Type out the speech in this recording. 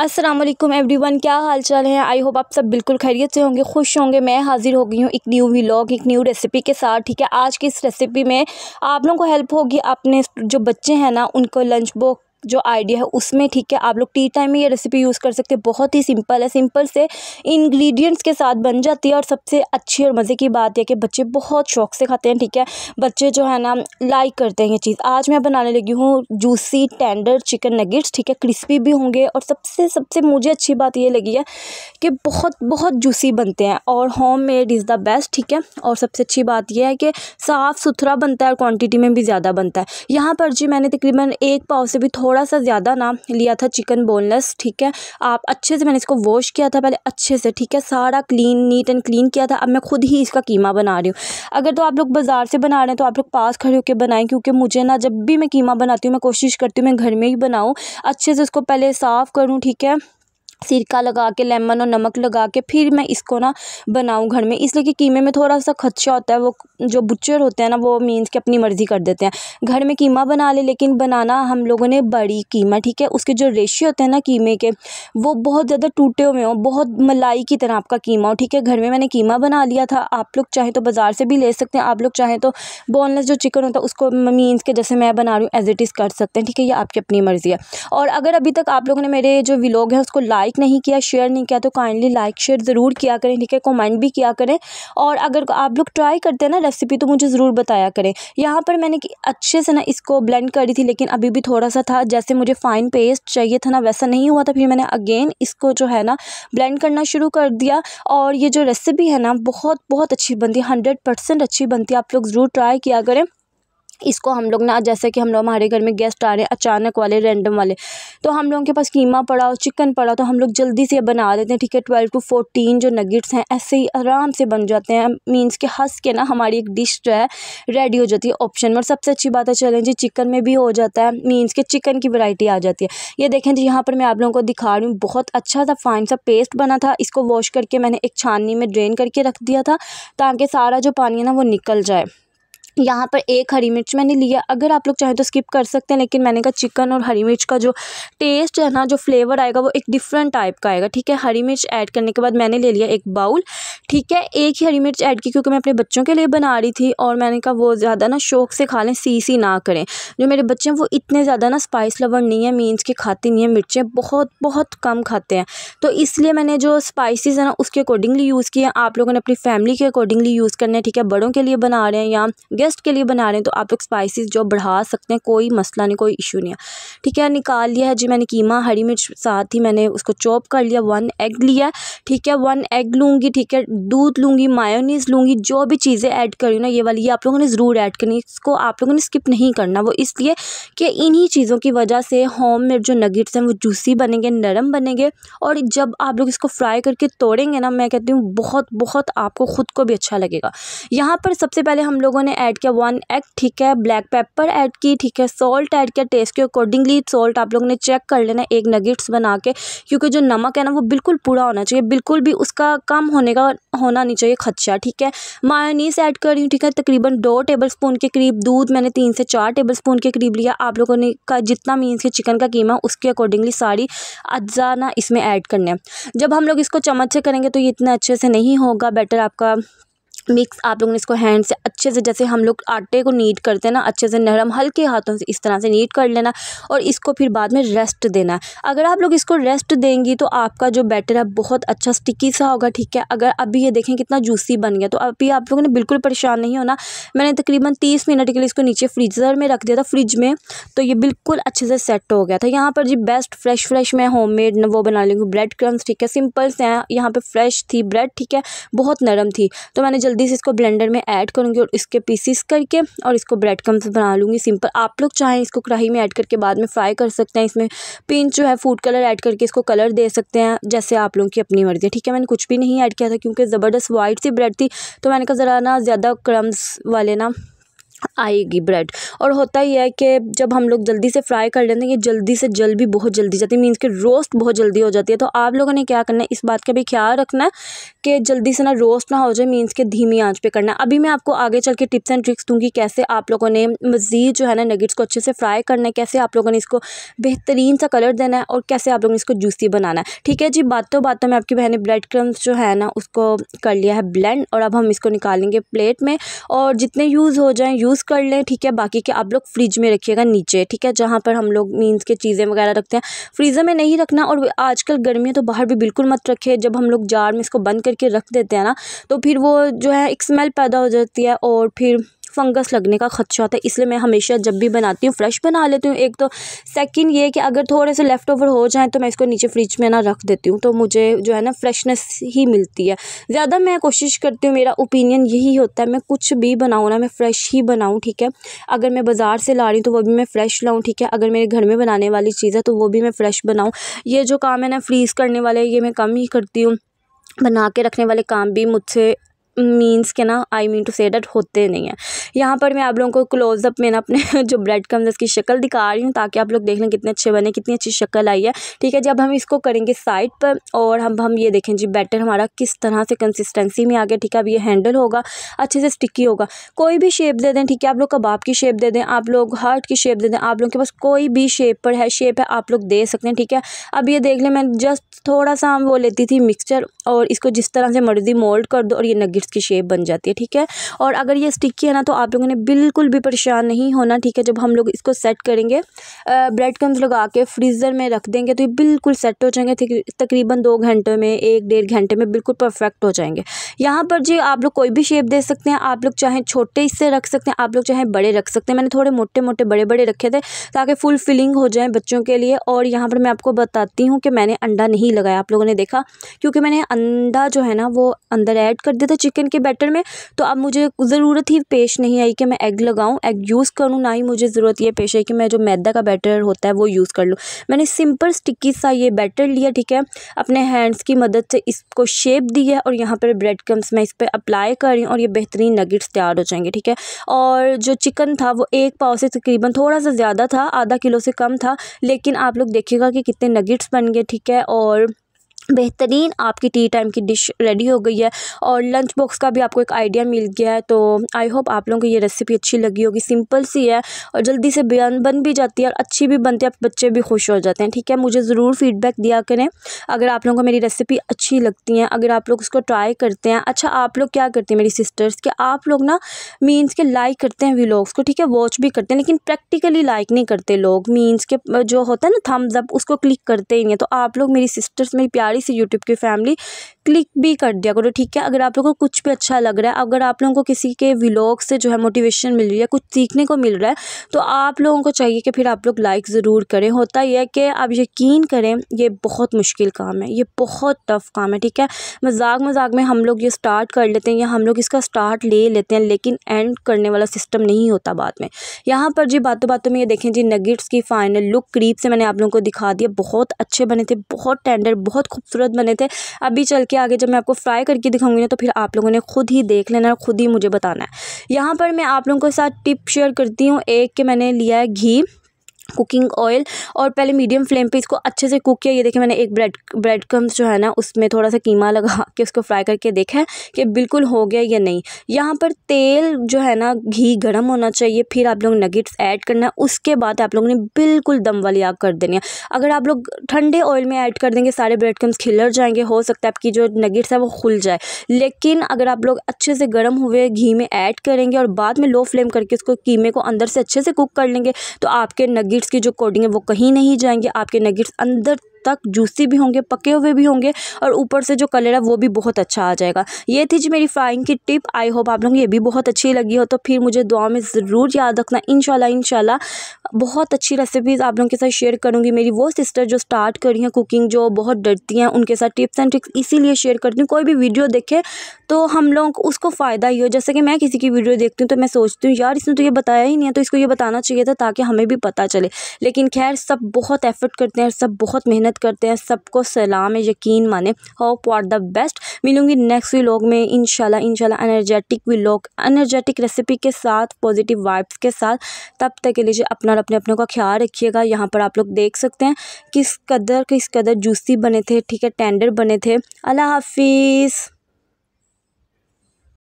अस्सलाम वालेकुम एवरीवन क्या हाल चाल है आई होप आप सब बिल्कुल खैरियत से होंगे खुश होंगे मैं हाजिर हो गई हूँ एक न्यू व्लॉग एक न्यू रेसिपी के साथ ठीक है आज की इस रेसिपी में आप लोगों को हेल्प होगी अपने जो बच्चे हैं ना उनको लंच बॉक्स जो आइडिया है उसमें ठीक है आप लोग टी टाइम में ये रेसिपी यूज़ कर सकते हैं बहुत ही सिंपल है सिंपल से इंग्रेडिएंट्स के साथ बन जाती है और सबसे अच्छी और मज़े की बात है कि बच्चे बहुत शौक से खाते हैं ठीक है बच्चे जो है ना लाइक करते हैं ये चीज़ आज मैं बनाने लगी हूँ जूसी टेंडर चिकन नगेट्स ठीक है क्रिस्पी भी होंगे और सबसे सबसे मुझे अच्छी बात ये लगी है कि बहुत बहुत जूसी बनते हैं और home made is the best ठीक है और सबसे अच्छी बात यह है कि साफ़ सुथरा बनता है और क्वान्टिटी में भी ज़्यादा बनता है यहाँ पर जी मैंने तकरीबन एक पाव से भी थोड़ा थोड़ा सा ज़्यादा ना लिया था चिकन बोनलेस ठीक है आप अच्छे से मैंने इसको वॉश किया था पहले अच्छे से ठीक है सारा क्लीन नीट एंड क्लीन किया था अब मैं खुद ही इसका कीमा बना रही हूँ अगर तो आप लोग बाज़ार से बना रहे हैं तो आप लोग पास खड़े होकर बनाएं क्योंकि मुझे ना जब भी मैं कीमा बनाती हूँ मैं कोशिश करती हूँ मैं घर में ही बनाऊँ अच्छे से उसको पहले साफ़ करूँ ठीक है सिरका लगा के लेमन और नमक लगा के फिर मैं इसको ना बनाऊँ घर में इसलिए कि कीमे में थोड़ा सा खदशा होता है वो जो बुच्चर होते हैं ना वो मीन्स कि अपनी मर्ज़ी कर देते हैं घर में कीमा बना ले लेकिन बनाना हम लोगों ने बड़ी कीमा ठीक है उसके जो रेशे होते हैं ना कीमे के वो बहुत ज़्यादा टूटे हुए हों बहुत मलाई की तरह आपका कीमा हो ठीक है घर में मैंने कीमा बना लिया था आप लोग चाहें तो बाज़ार से भी ले सकते हैं आप लोग चाहें तो बोनलेस जो चिकन होता है उसको मीन्स के जैसे मैं बना रही हूँ एज इट इज़ कर सकते हैं ठीक है ये आपकी अपनी मर्ज़ी है और अगर अभी तक आप लोगों ने मेरे जो विलोग हैं उसको लाइक लाइक नहीं किया शेयर नहीं किया तो काइंडली लाइक शेयर ज़रूर किया करें ठीक है कमेंट भी किया करें और अगर आप लोग ट्राई करते हैं ना रेसिपी तो मुझे ज़रूर बताया करें यहाँ पर मैंने अच्छे से ना इसको ब्लेंड करी थी लेकिन अभी भी थोड़ा सा था जैसे मुझे फ़ाइन पेस्ट चाहिए था ना वैसा नहीं हुआ था फिर मैंने अगेन इसको जो है ना ब्लेंड करना शुरू कर दिया और ये जो रेसिपी है ना बहुत बहुत अच्छी बनती है हंड्रेड परसेंट अच्छी बनती है आप लोग ज़रूर ट्राई किया करें इसको हम लोग ना जैसे कि हम लोग हमारे घर में गेस्ट आ रहे हैं अचानक वाले रैंडम वाले तो हम लोगों के पास कीमा पड़ा हो चिकन पड़ा तो हम लोग जल्दी से बना देते हैं ठीक है ट्वेल्व टू फोर्टीन जो नगेट्स हैं ऐसे ही आराम से बन जाते हैं मीन्स के हंस के ना हमारी एक डिश जो है रेडी हो जाती है ऑप्शन में सबसे अच्छी बात है चलें जी चिकन में भी हो जाता है मीन्स के चिकन की वरायटी आ जाती है ये देखें जी यहाँ पर मैं आप लोगों को दिखा रही हूँ बहुत अच्छा सा फाइन सा पेस्ट बना था इसको वॉश करके मैंने एक छाननी में ड्रेन करके रख दिया था ताकि सारा जो पानी है ना वो निकल जाए यहाँ पर एक हरी मिर्च मैंने लिया अगर आप लोग चाहें तो स्किप कर सकते हैं लेकिन मैंने कहा चिकन और हरी मिर्च का जो टेस्ट है ना जो फ्लेवर आएगा वो एक डिफरेंट टाइप का आएगा ठीक है हरी मिर्च ऐड करने के बाद मैंने ले लिया एक बाउल ठीक है एक ही हरी मिर्च ऐड की क्योंकि मैं अपने बच्चों के लिए बना रही थी और मैंने कहा वो ज़्यादा ना शौक से खा लें सी सी ना करें जो मेरे बच्चे हैं वो इतने ज़्यादा ना स्पाइस लवर नहीं है मीन्स की खाते नहीं है मिर्चें बहुत बहुत कम खाते हैं तो इसलिए मैंने जो स्पाइसिस है ना उसके अकॉर्डिंगली यूज़ किए आप लोगों ने अपनी फैमिली के अकॉर्डिंगली यूज़ करने हैं ठीक है बड़ों के लिए बना रहे हैं या गेस्ट के लिए बना रहे हैं तो आप लोग स्पाइसिस जो बढ़ा सकते हैं कोई मसला नहीं कोई इशू नहीं है ठीक है निकाल लिया है जी मैंने कीमा हरी मिर्च साथ ही मैंने उसको चॉप कर लिया वन एग लिया ठीक है वन एग लूँगी ठीक है दूध लूँगी मायोनीस लूँगी जो भी चीज़ें ऐड करी ना ये वाली ये आप लोगों ने ज़रूर ऐड करनी इसको आप लोगों ने स्किप नहीं करना वो इसलिए कि इन्हीं चीज़ों की वजह से होम मेड जो नगेट्स हैं वो जूसी बनेंगे नरम बनेंगे और जब आप लोग इसको फ्राई करके तोड़ेंगे ना मैं कहती हूँ बहुत बहुत आपको ख़ुद को भी अच्छा लगेगा यहाँ पर सबसे पहले हम लोगों ने ऐड ऐड किया वन एग ठीक है ब्लैक पेपर ऐड की ठीक है सॉल्ट ऐड किया टेस्ट के अकॉर्डिंगली सॉल्ट आप लोगों ने चेक कर लेना एक नगेट्स बना के क्योंकि जो नमक है ना वो बिल्कुल पूरा होना चाहिए बिल्कुल भी उसका कम होने का होना नहीं चाहिए खदशा ठीक है मायोनीस ऐड कर रही हूँ ठीक है तकरीबन दो टेबल स्पून के करीब दूध मैंने तीन से चार टेबल स्पून के करीब लिया आप लोगों ने का जितना मीन्स के चिकन का कीमा उसके अकॉर्डिंगली सारी अज्जा ना इसमें ऐड करने हैं जब हम लोग इसको चम्मच से करेंगे तो ये इतना अच्छे से नहीं होगा बेटर आपका मिक्स आप लोगों ने इसको हैंड से अच्छे से जैसे हम लोग आटे को नीट करते हैं ना अच्छे से नरम हल्के हाथों से इस तरह से नीट कर लेना और इसको फिर बाद में रेस्ट देना अगर आप लोग इसको रेस्ट देंगी तो आपका जो बैटर है बहुत अच्छा स्टिकी सा होगा ठीक है अगर अभी ये देखें कितना जूसी बन गया तो अभी आप लोगों ने बिल्कुल परेशान नहीं होना मैंने तकरीबन तीस मिनट के लिए इसको नीचे फ्रीजर में रख दिया था फ्रिज में तो ये बिल्कुल अच्छे से सेट हो गया था यहाँ पर जी बेस्ट फ्रेश फ्रेश मैं होम मेड वो बना लूँगी ब्रेड क्रम्स ठीक है सिंपल से हैं यहाँ पर फ्रेश थी ब्रेड ठीक है बहुत नरम थी तो मैंने जल्दी से इसको ब्लेंडर में ऐड करूँगी और इसके पीसीस करके और इसको ब्रेड क्रम्स बना लूँगी सिंपल आप लोग चाहें इसको कढ़ाई में ऐड करके बाद में फ्राई कर सकते हैं इसमें पिंच जो है फूड कलर ऐड करके इसको कलर दे सकते हैं जैसे आप लोगों की अपनी मर्ज़ी है ठीक है मैंने कुछ भी नहीं ऐड किया था क्योंकि ज़बरदस्त वाइट सी ब्रेड थी तो मैंने कहा ज़रा ना ज़्यादा क्रम्स वाले ना आएगी ब्रेड और होता ही है कि जब हम लोग जल्दी से फ्राई कर लेते हैं ये जल्दी से जल भी बहुत जल्दी जाती है मीन्स कि रोस्ट बहुत जल्दी हो जाती है तो आप लोगों ने क्या करना है इस बात का भी ख्याल रखना है कि जल्दी से ना रोस्ट ना हो जाए मीन्स के धीमी आंच पे करना है अभी मैं आपको आगे चल के टिप्स एंड ट्रिक्स दूँगी कैसे आप लोगों ने मज़ीद जो है ना नगेट्स को अच्छे से फ्राई करना है कैसे आप लोगों ने इसको बेहतरीन सा कलर देना है और कैसे आप लोगों ने इसको जूसी बनाना है ठीक है जी बातों बातों में आपकी बहन ने ब्रेड क्रम्स जो है ना उसको कर लिया है ब्लेंड और अब हम इसको निकालेंगे प्लेट में और जितने यूज़ हो जाएँ यूज़ यूज़ कर लें ठीक है बाकी के आप लोग फ्रिज में रखिएगा नीचे ठीक है जहाँ पर हम लोग मीन्स के चीज़ें वगैरह रखते हैं फ्रीज़र में नहीं रखना और आजकल गर्मियाँ तो बाहर भी बिल्कुल मत रखें जब हम लोग जार में इसको बंद करके रख देते हैं ना तो फिर वो जो है एक स्मेल पैदा हो जाती है और फिर फंगस लगने का ख़दशा होता है इसलिए मैं हमेशा जब भी बनाती हूँ फ्रेश बना लेती हूँ एक तो सेकंड ये कि अगर थोड़े से लेफ़्ट ओवर हो जाए तो मैं इसको नीचे फ्रिज में ना रख देती हूँ तो मुझे जो है ना फ्रेशनेस ही मिलती है ज़्यादा मैं कोशिश करती हूँ मेरा ओपिनियन यही होता है मैं कुछ भी बनाऊँ ना मैं फ़्रेश ही बनाऊँ ठीक है अगर मैं बाज़ार से ला रही हूँ तो वो भी मैं फ़्रेश लाऊँ ठीक है अगर मेरे घर में बनाने वाली चीज़ है तो वो भी मैं फ़्रेश बनाऊँ ये जो काम है ना फ्रीज़ करने वाले ये मैं कम ही करती हूँ बना के रखने वाले काम भी मुझसे मीन्स के ना I mean to say date होते नहीं है यहाँ पर मैं आप लोगों को क्लोजअप में ना अपने जो ब्रेड कम उसकी शक्ल दिखा रही हूँ ताकि आप लोग देख लें कितने अच्छे बने कितनी अच्छी शक्ल आई है ठीक है जब हम इसको करेंगे साइड पर और हम हम ये देखें जी बैटर हमारा किस तरह से कंसिस्टेंसी में आ गया ठीक है अब ये हैंडल होगा अच्छे से स्टिकी होगा कोई भी शेप दे दें ठीक है आप लोग कबाब की शेप दे दें आप लोग हार्ट की शेप दे दें आप लोगों के पास कोई भी शेप पर है शेप है आप लोग दे सकते हैं ठीक है अब ये देख लें मैं जस्ट थोड़ा सा वो लेती थी मिक्सचर और इसको जिस तरह से मर्जी मोल्ड कर दो और ये नगे प्लेट्स की शेप बन जाती है ठीक है और अगर ये स्टिकी है ना तो आप लोगों ने बिल्कुल भी परेशान नहीं होना ठीक है जब हम लोग इसको सेट करेंगे ब्रेड क्रम्स लगा के फ्रीज़र में रख देंगे तो ये बिल्कुल सेट हो जाएंगे तकरीबन दो घंटे में एक डेढ़ घंटे में बिल्कुल परफेक्ट हो जाएंगे यहाँ पर जी आप लोग कोई भी शेप दे सकते हैं आप लोग चाहे छोटे इससे रख सकते हैं आप लोग चाहे बड़े रख सकते हैं मैंने थोड़े मोटे मोटे बड़े बड़े रखे थे ताकि फुल फिलिंग हो जाए बच्चों के लिए और यहाँ पर मैं आपको बताती हूँ कि मैंने अंडा नहीं लगाया आप लोगों ने देखा क्योंकि मैंने अंडा जो है ना वो अंदर ऐड कर दिया था चिकन के बैटर में तो अब मुझे ज़रूरत ही पेश नहीं आई कि मैं एग लगाऊँ एग यूज़ करूँ ना ही मुझे ज़रूरत ये पेश है कि मैं जो मैदा का बैटर होता है वो यूज़ कर लूँ मैंने सिंपल स्टिकी सा ये बैटर लिया ठीक है अपने हैंड्स की मदद से इसको शेप दी है और यहाँ पर ब्रेड क्रम्स मैं इस पर अप्लाई कर रही हूँ और ये बेहतरीन नगेट्स तैयार हो जाएंगे ठीक है और जो चिकन था वो एक पाव से तकरीबन थोड़ा सा ज़्यादा था आधा किलो से कम था लेकिन आप लोग देखिएगा कि कितने नगेट्स बन गए ठीक है और बेहतरीन आपकी टी टाइम की डिश रेडी हो गई है और लंच बॉक्स का भी आपको एक आइडिया मिल गया है तो आई होप आप लोगों को ये रेसिपी अच्छी लगी होगी सिंपल सी है और जल्दी से बन बन भी जाती है और अच्छी भी बनती है बच्चे भी खुश हो जाते हैं ठीक है मुझे ज़रूर फीडबैक दिया करें अगर आप लोगों को मेरी रेसिपी अच्छी लगती है अगर आप लोग उसको ट्राई करते हैं अच्छा आप लोग क्या करते हैं मेरी सिस्टर्स कि आप लोग ना मीन्स के लाइक करते हैं व्लॉग्स को ठीक है वॉच भी करते हैं लेकिन प्रैक्टिकली लाइक नहीं करते लोग मीन्स के जो होता है ना थम्स अप उसको क्लिक करते ही नहीं है तो आप लोग मेरी सिस्टर्स मेरी प्यार प्यारी सी यूट्यूब की फैमिली क्लिक भी कर दिया करो ठीक है अगर आप लोगों को कुछ भी अच्छा लग रहा है अगर आप लोगों को किसी के व्लॉग से जो है मोटिवेशन मिल रही है कुछ सीखने को मिल रहा है तो आप लोगों को चाहिए कि फिर आप लोग लाइक ज़रूर करें होता यह है कि आप यकीन करें ये बहुत मुश्किल काम है ये बहुत टफ़ काम है ठीक है मजाक मजाक में हम लोग ये स्टार्ट कर लेते हैं या हम लोग इसका स्टार्ट ले लेते हैं लेकिन एंड करने वाला सिस्टम नहीं होता बाद में यहाँ पर जी बातों बातों में ये देखें जी नगेट्स की फाइनल लुक करीब से मैंने आप लोगों को दिखा दिया बहुत अच्छे बने थे बहुत टेंडर बहुत खूबसूरत बने थे अभी चल करके आगे जब मैं आपको फ्राई करके दिखाऊंगी ना तो फिर आप लोगों ने खुद ही देख लेना और ख़ुद ही मुझे बताना है यहाँ पर मैं आप लोगों के साथ टिप शेयर करती हूँ एक कि मैंने लिया है घी कुकिंग ऑयल और पहले मीडियम फ्लेम पे इसको अच्छे से कुक किया ये देखिए मैंने एक ब्रेड ब्रेड क्रम्स जो है ना उसमें थोड़ा सा कीमा लगा के उसको फ्राई करके देखा है कि बिल्कुल हो गया या नहीं यहाँ पर तेल जो है ना घी गर्म होना चाहिए फिर आप लोग नगेट्स ऐड करना है उसके बाद आप लोगों ने बिल्कुल दम वाली आग कर देनी है अगर आप लोग ठंडे ऑयल में ऐड कर देंगे सारे ब्रेड क्रम्स खिलर जाएंगे हो सकता है आपकी जो नगेट्स है वो खुल जाए लेकिन अगर आप लोग अच्छे से गर्म हुए घी में ऐड करेंगे और बाद में लो फ्लेम करके उसको कीमे को अंदर से अच्छे से कुक कर लेंगे तो आपके नगेट नगेट्स की जो कोडिंग है वो कहीं नहीं जाएंगे आपके नगेट्स अंदर तक जूसी भी होंगे पके हुए भी होंगे और ऊपर से जो कलर है वो भी बहुत अच्छा आ जाएगा ये थी जी मेरी फ्राइंग की टिप आई होप आप लोगों को ये भी बहुत अच्छी लगी हो तो फिर मुझे दुआ में ज़रूर याद रखना इन शाला बहुत अच्छी रेसिपीज़ आप लोगों के साथ शेयर करूँगी मेरी वो सिस्टर जो स्टार्ट करी हैं कुकिंग जो बहुत डरती हैं उनके साथ टिप्स एंड ट्रिक्स इसीलिए शेयर करती हूँ कोई भी वीडियो देखे तो हम लोग उसको फ़ायदा ही हो जैसे कि मैं किसी की वीडियो देखती हूँ तो मैं सोचती हूँ यार इसने तो ये बताया ही नहीं है तो इसको ये बताना चाहिए था ताकि हमें भी पता चले लेकिन खैर सब बहुत एफ़र्ट करते हैं सब बहुत मेहनत मेहनत करते हैं सबको सलाम है यकीन माने होप फॉर द बेस्ट मिलूंगी नेक्स्ट व्लॉग में इनशाला इनशाला एनर्जेटिक व्लॉग एनर्जेटिक रेसिपी के साथ पॉजिटिव वाइब्स के साथ तब तक के लिए अपना और अपने अपनों का ख्याल रखिएगा यहाँ पर आप लोग देख सकते हैं किस कदर किस कदर जूसी बने थे ठीक है टेंडर बने थे अल्लाह हाफिज़